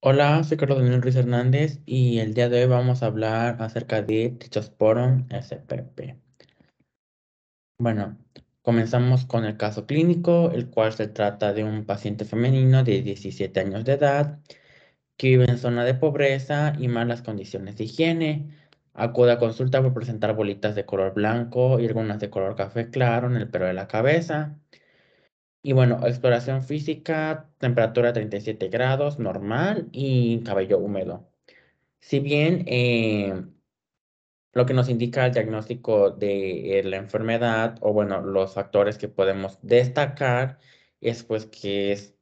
Hola, soy Carlos Daniel Ruiz Hernández y el día de hoy vamos a hablar acerca de Trichosporum spp. Bueno, comenzamos con el caso clínico, el cual se trata de un paciente femenino de 17 años de edad que vive en zona de pobreza y malas condiciones de higiene. Acude a consulta por presentar bolitas de color blanco y algunas de color café claro en el pelo de la cabeza. Y bueno, exploración física, temperatura 37 grados, normal y cabello húmedo. Si bien eh, lo que nos indica el diagnóstico de la enfermedad o bueno, los factores que podemos destacar es pues que es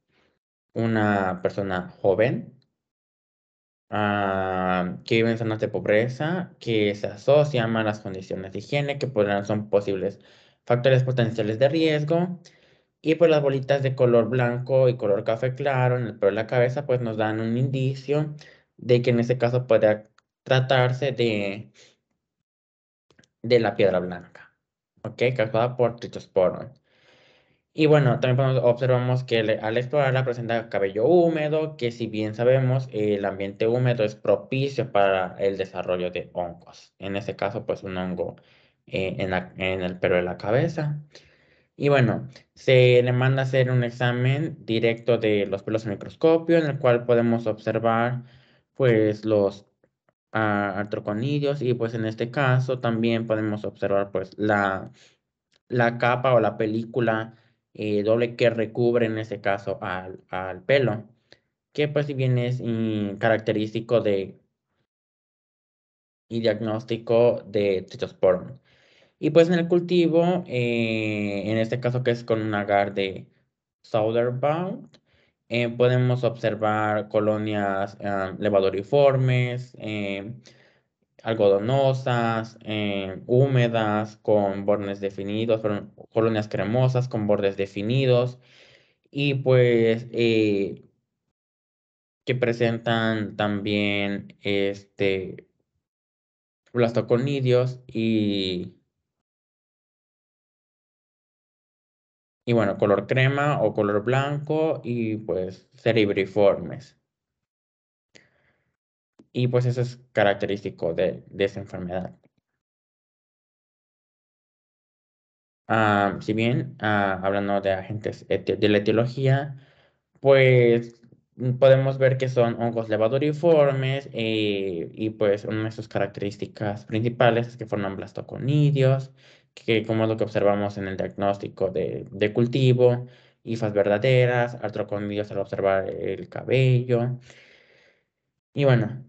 una persona joven, ah, que vive en zonas de pobreza, que se asocia a malas condiciones de higiene, que podrían son posibles factores potenciales de riesgo, y pues las bolitas de color blanco y color café claro en el pelo de la cabeza pues nos dan un indicio de que en este caso puede tratarse de, de la piedra blanca, ¿ok? Causada por Trichosporon. Y bueno, también observamos que al explorarla presenta cabello húmedo, que si bien sabemos el ambiente húmedo es propicio para el desarrollo de hongos. En este caso, pues un hongo eh, en, en el pelo de la cabeza. Y bueno, se le manda a hacer un examen directo de los pelos en microscopio, en el cual podemos observar pues los ah, artroconidios y pues en este caso también podemos observar pues la, la capa o la película eh, doble que recubre en este caso al, pelo, que pues si bien es eh, característico de y diagnóstico de tritosporum. Y pues en el cultivo, eh, en este caso que es con un agar de Southern eh, podemos observar colonias ah, levadoriformes, eh, algodonosas, eh, húmedas, con bordes definidos, colonias cremosas con bordes definidos, y pues que presentan también este blastoconidios y Y bueno, color crema o color blanco y pues cerebriformes. Y pues eso es característico de, esa enfermedad. Ah, si bien, ah, hablando de agentes de la etiología, pues podemos ver que son hongos levaduriformes eh, y pues una de sus características principales es que forman blastoconidios que como es lo que observamos en el diagnóstico de, cultivo, hifas verdaderas, artroconidios al observar el cabello. Y bueno,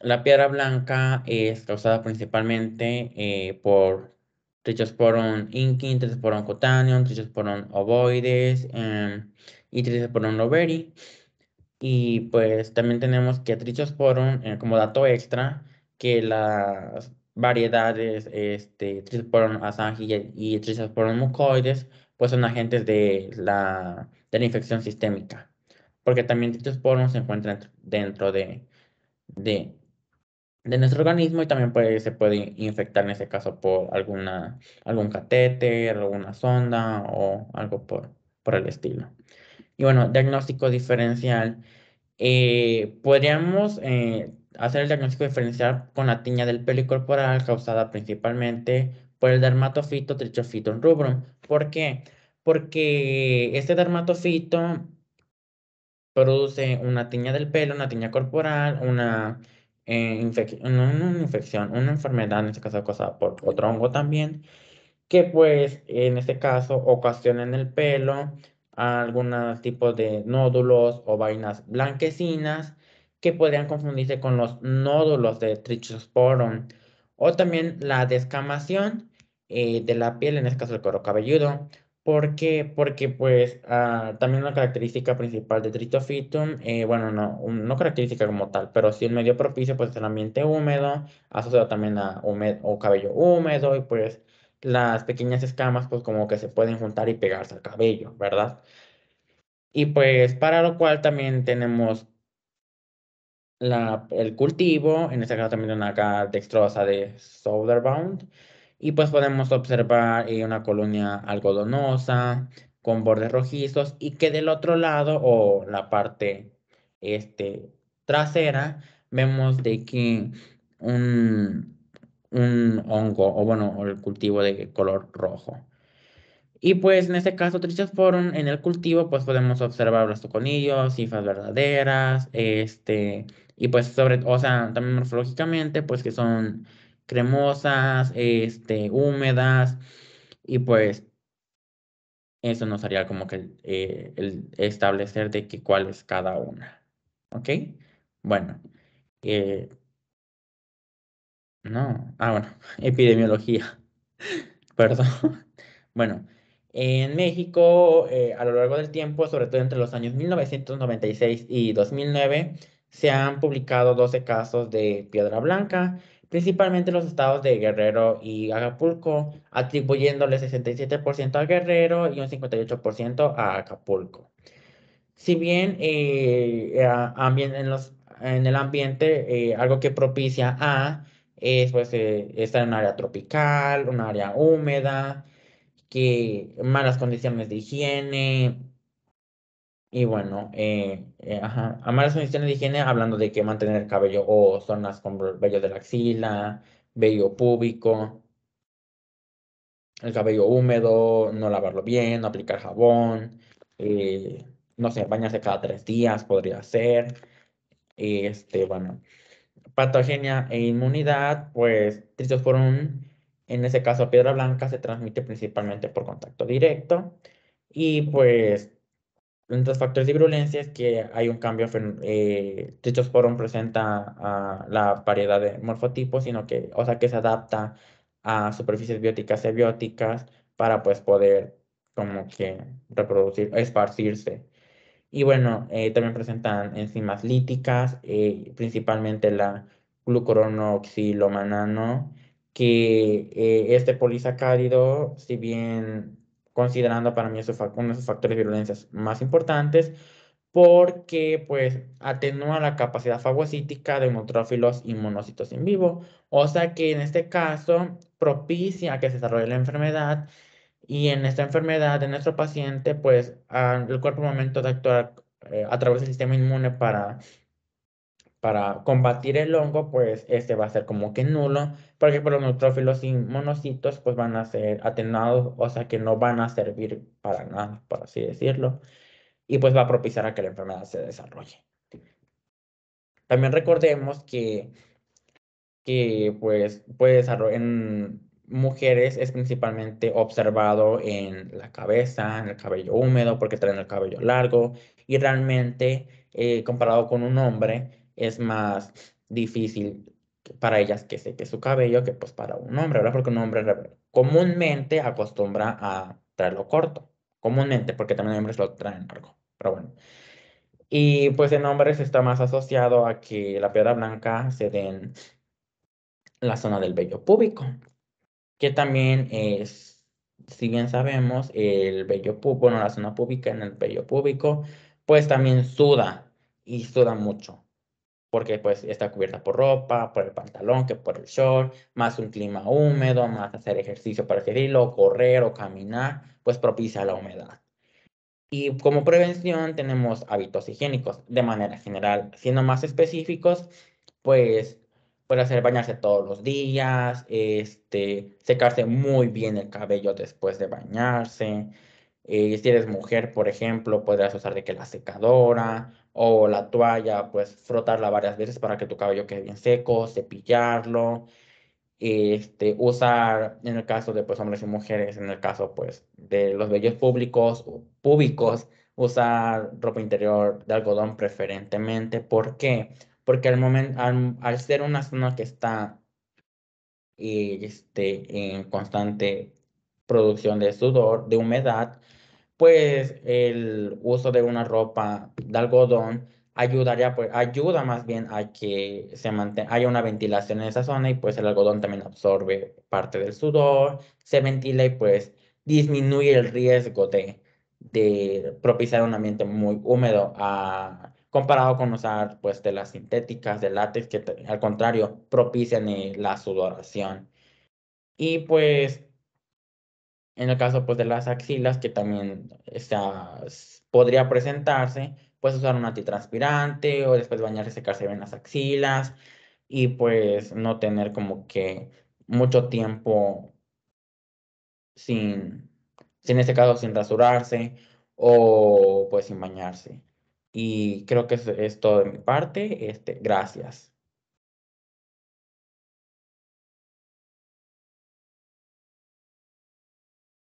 la piedra blanca es causada principalmente eh, por trichosporon inking, trichosporon cutaneum, trichosporon ovoides em, y trichosporon loveri. Y pues también tenemos que trichosporon, eh, como dato extra, que las variedades este, Trisporon asangi y trisporon mucoides, pues son agentes de la, de infección sistémica, porque también trisporon se encuentran dentro de, de, de, nuestro organismo y también se puede infectar en ese caso por alguna, algún catéter, alguna sonda o algo por, por el estilo. Y bueno, diagnóstico diferencial. Eh, podríamos eh, hacer el diagnóstico diferencial con la tiña del pelo y corporal causada principalmente por el dermatofito trichophyton rubrum. ¿Por qué? Porque este dermatofito produce una tiña del pelo, una tiña corporal, eh, una, infección, una enfermedad, en este caso causada por otro hongo también, que pues en este caso ocasiona en el pelo algunos tipos de nódulos o vainas blanquecinas que podrían confundirse con los nódulos de trichosporum o también la descamación eh, de la piel, en este caso el coro cabelludo. ¿Por Porque pues ah, también una característica principal de Tritophytum, eh, bueno, no, no característica como tal, pero sí un medio propicio pues el ambiente húmedo, asociado también a húmedo, o cabello húmedo y pues las pequeñas escamas pues como que se pueden juntar y pegarse al cabello, ¿verdad? Y pues para lo cual también tenemos el cultivo, en este caso también una dextrosa de Soderbound, y pues podemos observar eh, una colonia algodonosa con bordes rojizos y que del otro lado o la parte este, trasera vemos de que un, un hongo o bueno, el cultivo de color rojo. Y pues en este caso, fueron en el cultivo, pues podemos observar los toconillos, cifras verdaderas, este, y pues sobre, o sea, también morfológicamente, pues que son cremosas, este, húmedas, y pues eso nos haría como que eh, el establecer de que cuál es cada una. ¿Ok? Bueno. Eh, no. Ah, bueno. Epidemiología. Perdón. bueno. En México, eh, a lo largo del tiempo, sobre todo entre los años 1996 y 2009, se han publicado 12 casos de piedra blanca, principalmente en los estados de Guerrero y Acapulco, atribuyéndole 67% a Guerrero y un 58% a Acapulco. Si bien eh, en, el ambiente eh, algo que propicia a es pues, eh, estar en un área tropical, un área húmeda, que malas condiciones de higiene, y bueno, eh, eh amar condiciones de higiene hablando de que mantener el cabello o zonas con el vello de la axila, vello púbico, el cabello húmedo, no lavarlo bien, no aplicar jabón, eh, no sé, bañarse cada tres días podría ser. Este, bueno, patogenia e inmunidad, pues un en ese caso piedra blanca, se transmite principalmente por contacto directo. Y pues de los factores de virulencia es que hay un cambio, eh, presenta la variedad de morfotipos, sino que, o sea, que se adapta a superficies bióticas y bióticas para pues poder como que reproducir, esparcirse. Y bueno, eh, también presentan enzimas líticas, eh, principalmente la glucoronoxilomanano, que eh, este polisacárido, si bien considerando para mí uno de sus factores de violencias más importantes porque pues atenúa la capacidad fagocítica de neutrófilos y monocitos en vivo, o sea que en este caso propicia que se desarrolle la enfermedad y en esta enfermedad de nuestro paciente pues el cuerpo momento de actuar eh, a través del sistema inmune para para combatir el hongo, pues este va a ser como que nulo, Por ejemplo, los neutrófilos y monocitos pues van a ser atenuados, o sea que no van a servir para nada, por así decirlo, y pues va a propiciar a que la enfermedad se desarrolle. También recordemos que, que pues puede en mujeres es principalmente observado en la cabeza, en el cabello húmedo, porque traen el cabello largo, y realmente eh, comparado con un hombre, es más difícil para ellas que seque su cabello que pues para un hombre, ¿verdad? Porque un hombre comúnmente acostumbra a traerlo corto, comúnmente, porque también hombres lo traen largo, pero bueno. Y pues en hombres está más asociado a que la piedra blanca se dé en la zona del vello púbico, que también es, si bien sabemos, el vello púbico, bueno, la zona pública en el vello púbico, pues también suda y suda mucho porque pues está cubierta por ropa, por el pantalón, que por el short, más un clima húmedo, más hacer ejercicio para seguirlo, correr o caminar, pues propicia la humedad. Y como prevención tenemos hábitos higiénicos de manera general, siendo más específicos, pues puede hacer bañarse todos los días, este, secarse muy bien el cabello después de bañarse. Eh, si eres mujer, por ejemplo, podrás usar de que la secadora, o la toalla, pues frotarla varias veces para que tu cabello quede bien seco, cepillarlo, este, usar en el caso de pues, hombres y mujeres, en el caso pues de los vellos públicos, públicos, usar ropa interior de algodón preferentemente. ¿Por qué? Porque al, momento, al, ser una zona que está este, en constante producción de sudor, de humedad, pues el uso de una ropa de algodón ayudaría, pues, ayuda más bien a que se mantenga, haya una ventilación en esa zona y pues el algodón también absorbe parte del sudor, se ventila y pues disminuye el riesgo de, propiciar un ambiente muy húmedo comparado con usar pues las sintéticas, de látex, que al contrario propician eh, la sudoración. Y pues en el caso pues, de las axilas, que también podría presentarse, pues usar un antitranspirante o después bañarse, secarse bien las axilas y pues no tener como que mucho tiempo sin, sin este caso, sin rasurarse o pues sin bañarse. Y creo que es, es todo de mi parte. Este, gracias.